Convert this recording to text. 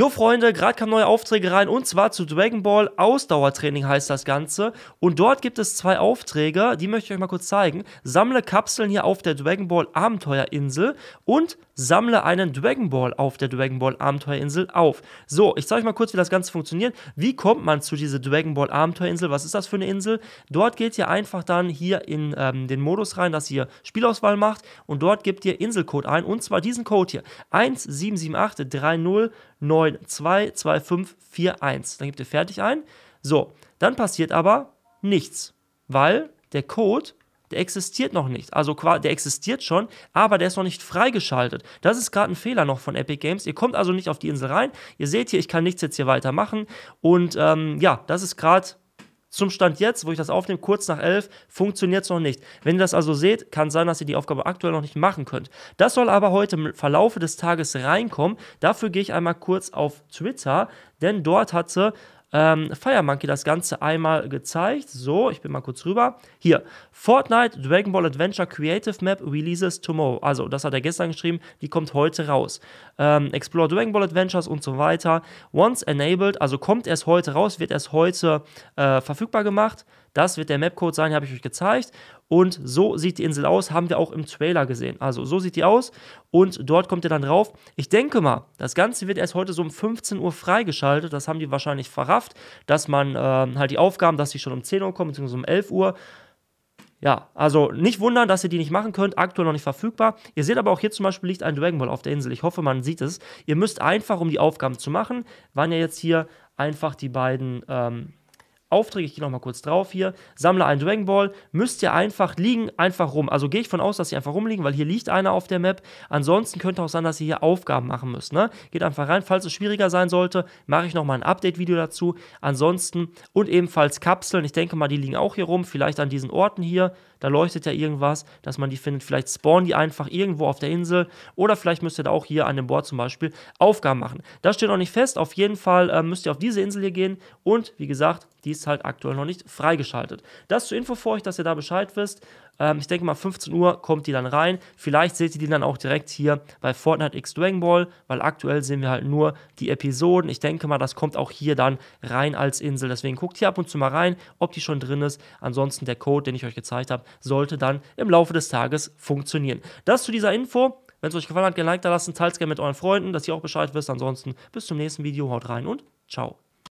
Jo Freunde, gerade kamen neue Aufträge rein und zwar zu Dragon Ball Ausdauertraining heißt das Ganze. Und dort gibt es zwei Aufträge, die möchte ich euch mal kurz zeigen. Sammle Kapseln hier auf der Dragon Ball Abenteuerinsel und sammle einen Dragon Ball auf der Dragon Ball Abenteuerinsel auf. So, ich zeige euch mal kurz, wie das Ganze funktioniert. Wie kommt man zu dieser Dragon Ball Abenteuerinsel? Was ist das für eine Insel? Dort geht ihr einfach dann hier in ähm, den Modus rein, dass ihr Spielauswahl macht und dort gebt ihr Inselcode ein und zwar diesen Code hier. 177830 9-2-2-5-4-1. Dann gebt ihr fertig ein. So, dann passiert aber nichts, weil der Code, der existiert noch nicht. Also der existiert schon, aber der ist noch nicht freigeschaltet. Das ist gerade ein Fehler noch von Epic Games. Ihr kommt also nicht auf die Insel rein. Ihr seht hier, ich kann nichts jetzt hier weitermachen. Und ähm, ja, das ist gerade zum Stand jetzt, wo ich das aufnehme, kurz nach 11, funktioniert es noch nicht. Wenn ihr das also seht, kann sein, dass ihr die Aufgabe aktuell noch nicht machen könnt. Das soll aber heute im Verlaufe des Tages reinkommen. Dafür gehe ich einmal kurz auf Twitter, denn dort hatte ähm, Firemonkey das Ganze einmal gezeigt. So, ich bin mal kurz rüber. Hier, Fortnite Dragon Ball Adventure Creative Map Releases Tomorrow. Also, das hat er gestern geschrieben, die kommt heute raus. Ähm, Explore Dragon Ball Adventures und so weiter. Once enabled, also kommt erst heute raus, wird erst heute äh, verfügbar gemacht. Das wird der Mapcode sein, habe ich euch gezeigt. Und so sieht die Insel aus, haben wir auch im Trailer gesehen. Also so sieht die aus und dort kommt ihr dann drauf. Ich denke mal, das Ganze wird erst heute so um 15 Uhr freigeschaltet. Das haben die wahrscheinlich verrafft, dass man äh, halt die Aufgaben, dass die schon um 10 Uhr kommen, beziehungsweise um 11 Uhr. Ja, also nicht wundern, dass ihr die nicht machen könnt, aktuell noch nicht verfügbar. Ihr seht aber auch hier zum Beispiel liegt ein Dragon Ball auf der Insel. Ich hoffe, man sieht es. Ihr müsst einfach, um die Aufgaben zu machen, waren ja jetzt hier einfach die beiden ähm, Aufträge, ich gehe nochmal kurz drauf hier, sammle einen Dragon Ball, müsst ihr einfach liegen, einfach rum. Also gehe ich von aus, dass sie einfach rumliegen, weil hier liegt einer auf der Map. Ansonsten könnte auch sein, dass ihr hier Aufgaben machen müsst. Ne? Geht einfach rein, falls es schwieriger sein sollte, mache ich nochmal ein Update-Video dazu. Ansonsten und ebenfalls Kapseln, ich denke mal, die liegen auch hier rum, vielleicht an diesen Orten hier, da leuchtet ja irgendwas, dass man die findet. Vielleicht spawnen die einfach irgendwo auf der Insel oder vielleicht müsst ihr da auch hier an dem Board zum Beispiel Aufgaben machen. Das steht noch nicht fest, auf jeden Fall äh, müsst ihr auf diese Insel hier gehen und wie gesagt, die ist halt aktuell noch nicht freigeschaltet. Das zur Info für euch, dass ihr da Bescheid wisst. Ähm, ich denke mal, 15 Uhr kommt die dann rein. Vielleicht seht ihr die dann auch direkt hier bei Fortnite X Dragon Ball, weil aktuell sehen wir halt nur die Episoden. Ich denke mal, das kommt auch hier dann rein als Insel. Deswegen guckt hier ab und zu mal rein, ob die schon drin ist. Ansonsten der Code, den ich euch gezeigt habe, sollte dann im Laufe des Tages funktionieren. Das zu dieser Info. Wenn es euch gefallen hat, gerne Like da lassen, teilt es gerne mit euren Freunden, dass ihr auch Bescheid wisst. Ansonsten bis zum nächsten Video, haut rein und ciao.